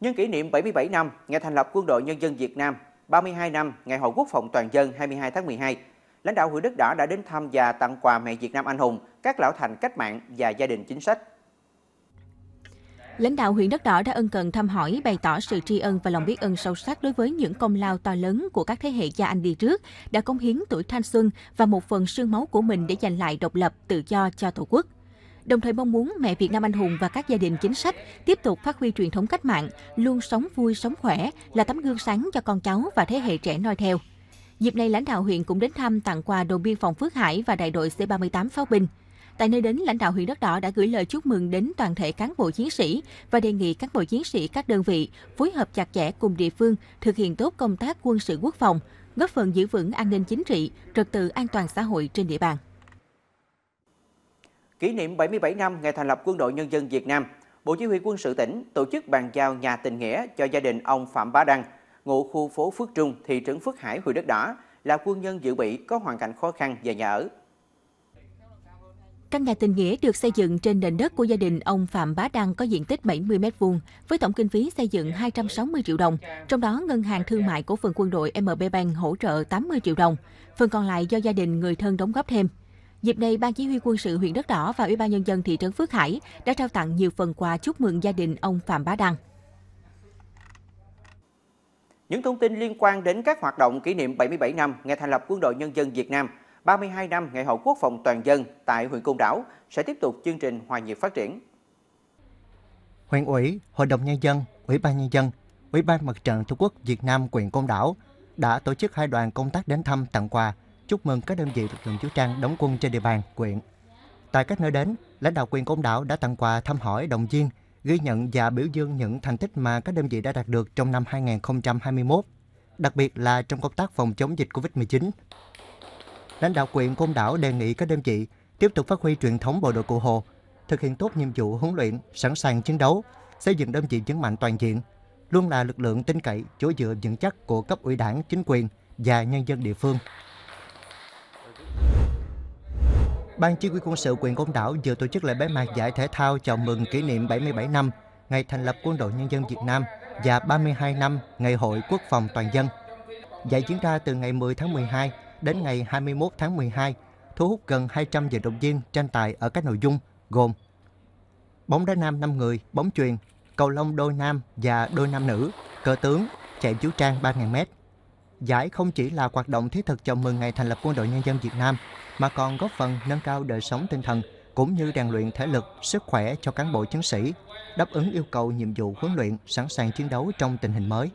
Nhân kỷ niệm 77 năm ngày thành lập Quân đội Nhân dân Việt Nam, 32 năm ngày Hội Quốc phòng Toàn dân 22 tháng 12, lãnh đạo huyện Đức Đỏ đã đến thăm và tặng quà mẹ Việt Nam anh hùng, các lão thành cách mạng và gia đình chính sách. Lãnh đạo huyện Đất Đỏ đã ân cần thăm hỏi, bày tỏ sự tri ân và lòng biết ơn sâu sắc đối với những công lao to lớn của các thế hệ cha anh đi trước, đã cống hiến tuổi thanh xuân và một phần sương máu của mình để giành lại độc lập, tự do cho Tổ quốc đồng thời mong muốn mẹ Việt Nam anh hùng và các gia đình chính sách tiếp tục phát huy truyền thống cách mạng, luôn sống vui, sống khỏe, là tấm gương sáng cho con cháu và thế hệ trẻ noi theo. Dịp này, lãnh đạo huyện cũng đến thăm tặng quà đồn biên phòng Phước Hải và đại đội C38 pháo binh. Tại nơi đến, lãnh đạo huyện Đất Đỏ đã gửi lời chúc mừng đến toàn thể cán bộ chiến sĩ và đề nghị cán bộ chiến sĩ các đơn vị phối hợp chặt chẽ cùng địa phương thực hiện tốt công tác quân sự quốc phòng, góp phần giữ vững an ninh chính trị, trật tự an toàn xã hội trên địa bàn. Kỷ niệm 77 năm ngày thành lập Quân đội Nhân dân Việt Nam, Bộ Chỉ huy quân sự tỉnh tổ chức bàn giao nhà tình nghĩa cho gia đình ông Phạm Bá Đăng, ngụ khu phố Phước Trung, thị trấn Phước Hải, huyện Đất Đỏ, là quân nhân dự bị có hoàn cảnh khó khăn về nhà ở. Căn nhà tình nghĩa được xây dựng trên nền đất của gia đình ông Phạm Bá Đăng có diện tích 70 m2 với tổng kinh phí xây dựng 260 triệu đồng, trong đó ngân hàng thương mại của phần quân đội MB Bank hỗ trợ 80 triệu đồng, phần còn lại do gia đình người thân đóng góp thêm. Dịp này, Ban Chỉ huy quân sự huyện Đất Đỏ và Ủy ban Nhân dân thị trấn Phước Hải đã trao tặng nhiều phần quà chúc mừng gia đình ông Phạm Bá Đăng. Những thông tin liên quan đến các hoạt động kỷ niệm 77 năm ngày thành lập Quân đội Nhân dân Việt Nam, 32 năm Ngày hội Quốc phòng toàn dân tại huyện Côn Đảo sẽ tiếp tục chương trình hòa nhiệt phát triển. Huyện ủy, Hội đồng Nhân dân, Ủy ban Nhân dân, Ủy ban Mặt trận Tổ quốc Việt Nam huyện Côn Đảo đã tổ chức hai đoàn công tác đến thăm tặng quà chúc mừng các đơn vị lực lượng vũ trang đóng quân trên địa bàn quyện. Tại các nơi đến, lãnh đạo quyền công đảo đã tặng quà thăm hỏi động viên, ghi nhận và biểu dương những thành tích mà các đơn vị đã đạt được trong năm 2021, đặc biệt là trong công tác phòng chống dịch COVID-19. Lãnh đạo quyền Côn Đảo đề nghị các đơn vị tiếp tục phát huy truyền thống bộ đội cụ Hồ, thực hiện tốt nhiệm vụ huấn luyện, sẵn sàng chiến đấu, xây dựng đơn vị vững mạnh toàn diện, luôn là lực lượng tin cậy, chỗ dựa vững chắc của cấp ủy đảng, chính quyền và nhân dân địa phương. Ban Chỉ huy quân sự quyền Côn Đảo vừa tổ chức lễ bế mạc giải thể thao chào mừng kỷ niệm 77 năm ngày thành lập Quân đội Nhân dân Việt Nam và 32 năm Ngày hội Quốc phòng toàn dân. Giải diễn ra từ ngày 10 tháng 12 đến ngày 21 tháng 12, thu hút gần 200 vận động viên tranh tài ở các nội dung gồm bóng đá nam 5 người, bóng chuyền, cầu lông đôi nam và đôi nam nữ, cờ tướng, chạy chiếu trang 3.000m. Giải không chỉ là hoạt động thiết thực chào mừng ngày thành lập Quân đội Nhân dân Việt Nam mà còn góp phần nâng cao đời sống tinh thần cũng như rèn luyện thể lực, sức khỏe cho cán bộ chiến sĩ, đáp ứng yêu cầu nhiệm vụ huấn luyện, sẵn sàng chiến đấu trong tình hình mới.